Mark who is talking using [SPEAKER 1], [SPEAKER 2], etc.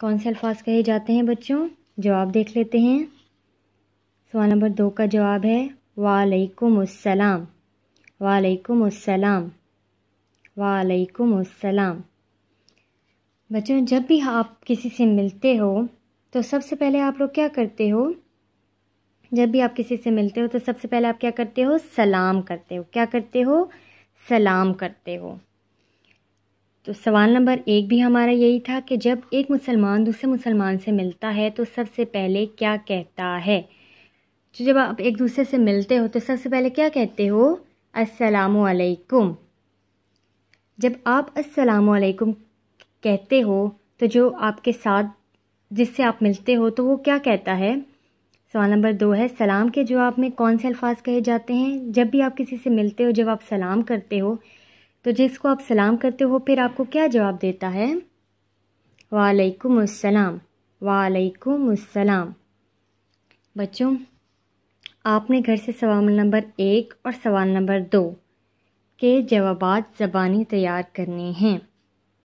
[SPEAKER 1] कौन से अल्फाज कहे जाते हैं बच्चों जवाब देख लेते हैं सवाल नंबर दो का जवाब है वालेकुमसलाम वालेकुमसलाम वालेकुमसलाम बच्चों जब भी आप किसी से मिलते हो तो सबसे पहले आप लोग क्या करते हो जब भी आप किसी से मिलते हो तो सबसे पहले आप क्या करते हो सलाम करते हो क्या करते हो सलाम करते हो तो सवाल नंबर एक भी हमारा यही था कि जब एक मुसलमान दूसरे मुसलमान से मिलता है तो सबसे पहले क्या कहता है तो जब आप एक दूसरे से मिलते हो तो सबसे पहले क्या कहते हो असलकुम जब आप असलकुम कहते हो तो जो आपके साथ जिससे आप मिलते हो तो वो क्या कहता है सवाल नंबर दो है सलाम के जवाब में कौन से अल्फाज कहे जाते हैं जब भी आप किसी से मिलते हो जब आप सलाम करते हो तो जिसको आप सलाम करते हो फिर आपको क्या जवाब देता है वालेकुम अस्सलाम वालेकुम अस्सलाम बच्चों आपने घर से सवाल नंबर एक और सवाल नंबर दो के जवाब ज़बानी तैयार करने हैं